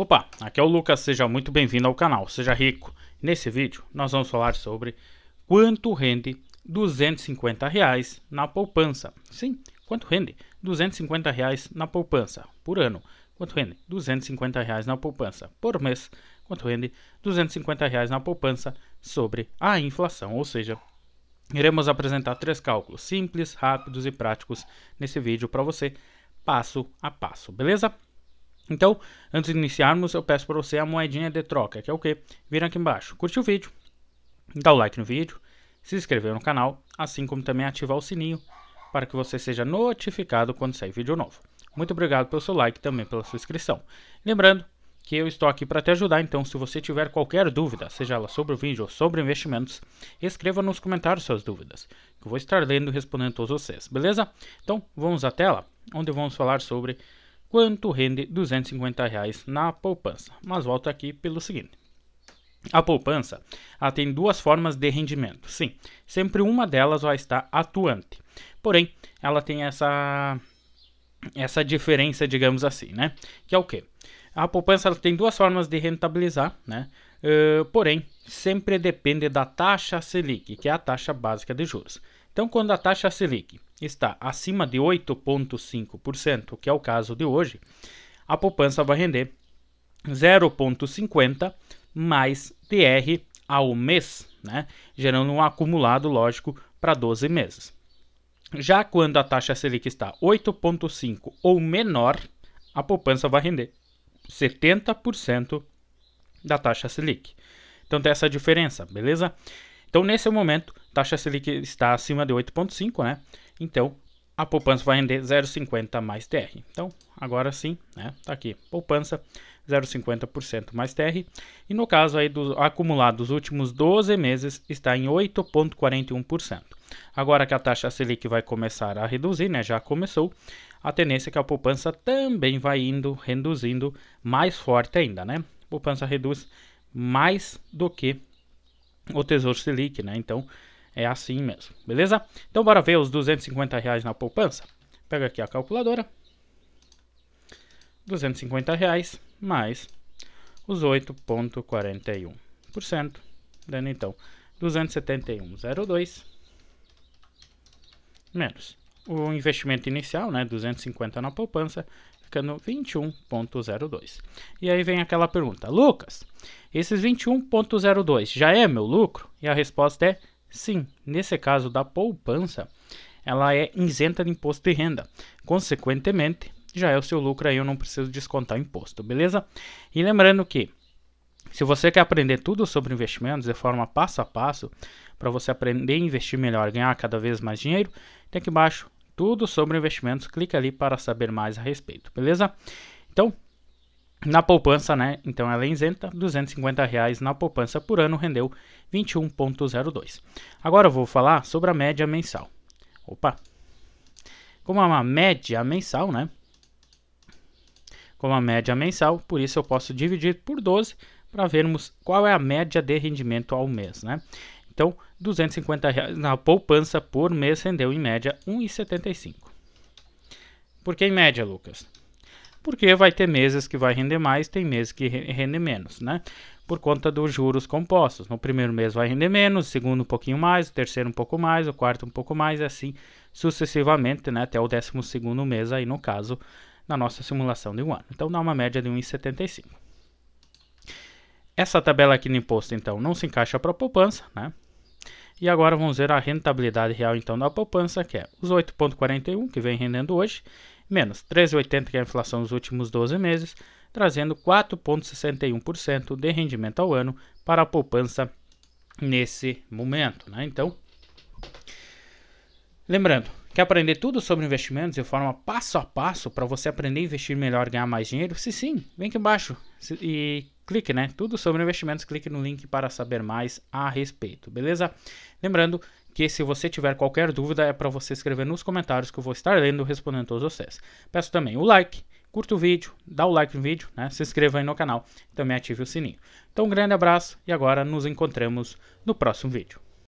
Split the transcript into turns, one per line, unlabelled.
Opa, aqui é o Lucas, seja muito bem-vindo ao canal, seja rico. Nesse vídeo nós vamos falar sobre quanto rende 250 reais na poupança. Sim, quanto rende 250 reais na poupança por ano? Quanto rende 250 reais na poupança por mês? Quanto rende 250 reais na poupança sobre a inflação, ou seja, iremos apresentar três cálculos simples, rápidos e práticos nesse vídeo para você, passo a passo, beleza? Então, antes de iniciarmos, eu peço para você a moedinha de troca, que é o que? Vira aqui embaixo. Curte o vídeo? Dá o like no vídeo, se inscrever no canal, assim como também ativar o sininho para que você seja notificado quando sair vídeo novo. Muito obrigado pelo seu like e também pela sua inscrição. Lembrando que eu estou aqui para te ajudar, então se você tiver qualquer dúvida, seja ela sobre o vídeo ou sobre investimentos, escreva nos comentários suas dúvidas, que eu vou estar lendo e respondendo a todos vocês, beleza? Então vamos à tela, onde vamos falar sobre quanto rende R$ 250 reais na poupança. Mas volto aqui pelo seguinte. A poupança tem duas formas de rendimento. Sim, sempre uma delas vai estar atuante. Porém, ela tem essa essa diferença, digamos assim, né? Que é o quê? A poupança tem duas formas de rentabilizar, né? Uh, porém, sempre depende da taxa Selic, que é a taxa básica de juros. Então, quando a taxa Selic está acima de 8,5%, que é o caso de hoje, a poupança vai render 0,50 mais TR ao mês, né? gerando um acumulado, lógico, para 12 meses. Já quando a taxa Selic está 8,5 ou menor, a poupança vai render 70% da taxa Selic. Então tem essa diferença, beleza? Então nesse momento, taxa Selic está acima de 8,5, né? Então, a poupança vai render 0,50 mais TR. Então, agora sim, né? Tá aqui, poupança 0,50% mais TR. E no caso aí do acumulado dos últimos 12 meses está em 8,41%. Agora que a taxa Selic vai começar a reduzir, né? Já começou. A tendência é que a poupança também vai indo reduzindo mais forte ainda, né? A poupança reduz mais do que o Tesouro Selic, né? Então, é assim mesmo, beleza? Então bora ver os 250 reais na poupança. Pega aqui a calculadora. 250 reais mais os 8,41%. Dando então 271,02 menos o investimento inicial, né, 250 na poupança, ficando 21,02. E aí vem aquela pergunta, Lucas, esses 21,02 já é meu lucro? E a resposta é Sim, nesse caso da poupança, ela é isenta de imposto de renda. Consequentemente, já é o seu lucro aí, eu não preciso descontar imposto, beleza? E lembrando que se você quer aprender tudo sobre investimentos de forma passo a passo, para você aprender a investir melhor, ganhar cada vez mais dinheiro, tem aqui embaixo tudo sobre investimentos, clica ali para saber mais a respeito, beleza? Então, na poupança, né? Então ela é isenta, 250 reais na poupança por ano rendeu 21,02. Agora eu vou falar sobre a média mensal. Opa! Como é uma média mensal, né? Como a média mensal, por isso eu posso dividir por 12 para vermos qual é a média de rendimento ao mês, né? Então, 250 reais na poupança por mês rendeu em média 1,75. Por que em média, Lucas? porque vai ter meses que vai render mais, tem meses que rende menos, né? Por conta dos juros compostos. No primeiro mês vai render menos, segundo um pouquinho mais, o terceiro um pouco mais, o quarto um pouco mais, e assim sucessivamente, né? Até o décimo segundo mês aí, no caso, na nossa simulação de um ano. Então dá uma média de 1,75. Essa tabela aqui no imposto, então, não se encaixa para a poupança, né? E agora vamos ver a rentabilidade real, então, da poupança, que é os 8,41, que vem rendendo hoje, menos 3,80 que é a inflação nos últimos 12 meses, trazendo 4,61% de rendimento ao ano para a poupança nesse momento. Né? Então, lembrando, Quer aprender tudo sobre investimentos de forma passo a passo para você aprender a investir melhor e ganhar mais dinheiro? Se sim, vem aqui embaixo e clique, né? Tudo sobre investimentos, clique no link para saber mais a respeito, beleza? Lembrando que se você tiver qualquer dúvida é para você escrever nos comentários que eu vou estar lendo e respondendo todos vocês. Peço também o like, curta o vídeo, dá o like no vídeo, né? se inscreva aí no canal e também ative o sininho. Então um grande abraço e agora nos encontramos no próximo vídeo.